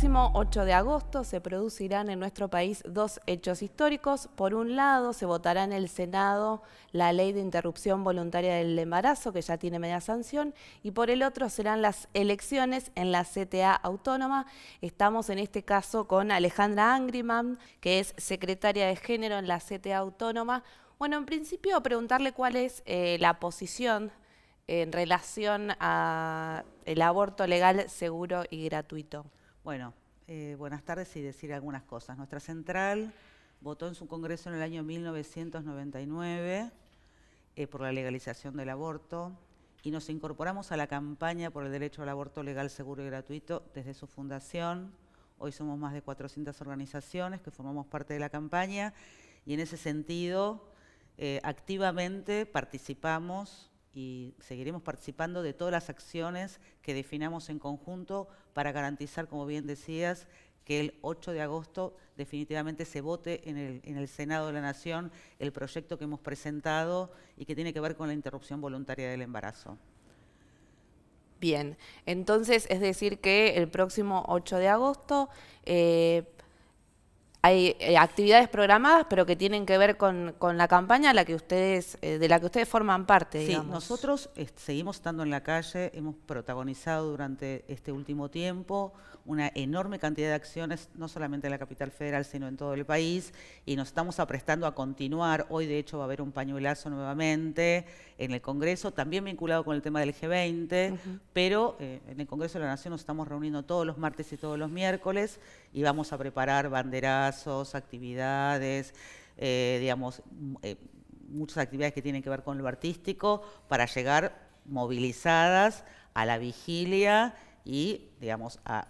próximo 8 de agosto se producirán en nuestro país dos hechos históricos. Por un lado, se votará en el Senado la ley de interrupción voluntaria del embarazo, que ya tiene media sanción, y por el otro serán las elecciones en la CTA autónoma. Estamos en este caso con Alejandra Angriman, que es secretaria de género en la CTA autónoma. Bueno, en principio preguntarle cuál es eh, la posición eh, en relación al el aborto legal, seguro y gratuito. Bueno, eh, buenas tardes y decir algunas cosas. Nuestra central votó en su congreso en el año 1999 eh, por la legalización del aborto y nos incorporamos a la campaña por el derecho al aborto legal, seguro y gratuito desde su fundación. Hoy somos más de 400 organizaciones que formamos parte de la campaña y en ese sentido eh, activamente participamos y seguiremos participando de todas las acciones que definamos en conjunto para garantizar, como bien decías, que el 8 de agosto definitivamente se vote en el, Senado de la Nación el proyecto que hemos presentado y que tiene que ver con la interrupción voluntaria del embarazo. Bien, entonces es decir que el próximo 8 de agosto eh, hay eh, actividades programadas, pero que tienen que ver con, la campaña la que ustedes, eh, de la que ustedes forman parte. Sí, nosotros eh, seguimos estando en la calle, hemos protagonizado durante este último tiempo una enorme cantidad de acciones, no solamente en la capital federal, sino en todo el país, y nos estamos aprestando a continuar. Hoy, de hecho, va a haber un pañuelazo nuevamente en el Congreso, también vinculado con el tema del G20, pero en el Congreso de la Nación nos estamos reuniendo todos los martes y todos los miércoles y vamos a preparar banderas actividades, eh, digamos, eh, muchas actividades que tienen que ver con lo artístico, para llegar movilizadas a la vigilia y, digamos, a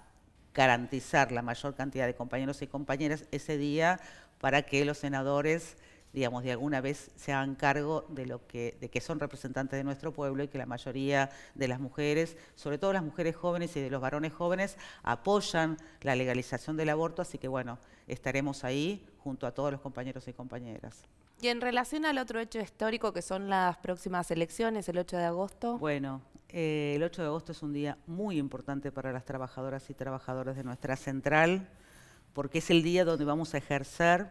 garantizar la mayor cantidad de compañeros y compañeras ese día para que los senadores digamos, de alguna vez se hagan cargo de lo que, de que son representantes de nuestro pueblo y que la mayoría de las mujeres, sobre todo las mujeres jóvenes y de los varones jóvenes, apoyan la legalización del aborto, así que bueno, estaremos ahí junto a todos los compañeros y compañeras. Y en relación al otro hecho histórico que son las próximas elecciones, el 8 de agosto. Bueno, eh, el 8 de agosto es un día muy importante para las trabajadoras y trabajadores de nuestra central, porque es el día donde vamos a ejercer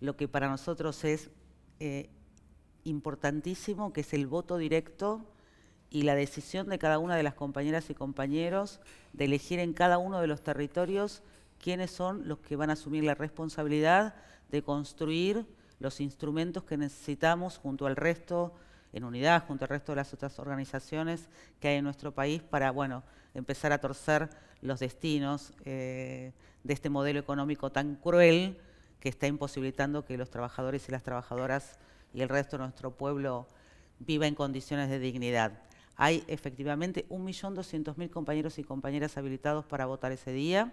lo que para nosotros es eh, importantísimo, que es el voto directo y la decisión de cada una de las compañeras y compañeros de elegir en cada uno de los territorios quiénes son los que van a asumir la responsabilidad de construir los instrumentos que necesitamos junto al resto, en unidad, junto al resto de las otras organizaciones que hay en nuestro país para, bueno, empezar a torcer los destinos eh, de este modelo económico tan cruel que está imposibilitando que los trabajadores y las trabajadoras y el resto de nuestro pueblo viva en condiciones de dignidad. Hay efectivamente 1.200.000 compañeros y compañeras habilitados para votar ese día,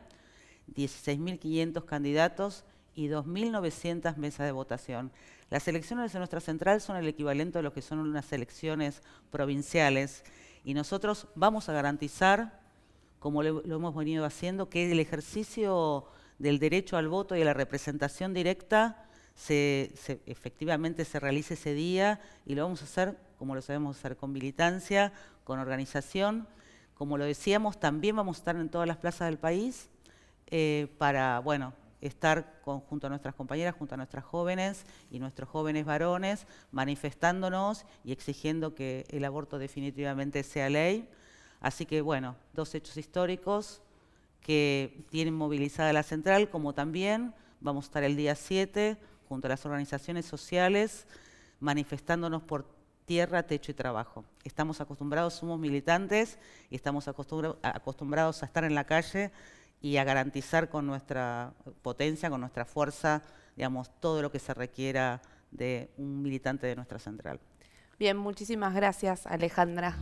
16.500 candidatos y 2.900 mesas de votación. Las elecciones en nuestra central son el equivalente a lo que son unas elecciones provinciales y nosotros vamos a garantizar, como lo, hemos venido haciendo, que el ejercicio del derecho al voto y a la representación directa se, efectivamente se realice ese día y lo vamos a hacer, como lo sabemos hacer, con militancia, con organización. Como lo decíamos, también vamos a estar en todas las plazas del país eh, para, bueno, estar junto a nuestras compañeras, junto a nuestras jóvenes y nuestros jóvenes varones, manifestándonos y exigiendo que el aborto definitivamente sea ley. Así que, bueno, dos hechos históricos, que tienen movilizada la central, como también vamos a estar el día 7 junto a las organizaciones sociales manifestándonos por tierra, techo y trabajo. Estamos acostumbrados, somos militantes y estamos acostumbrados a estar en la calle y a garantizar con nuestra potencia, con nuestra fuerza, digamos, todo lo que se requiera de un militante de nuestra central. Bien, muchísimas gracias Alejandra.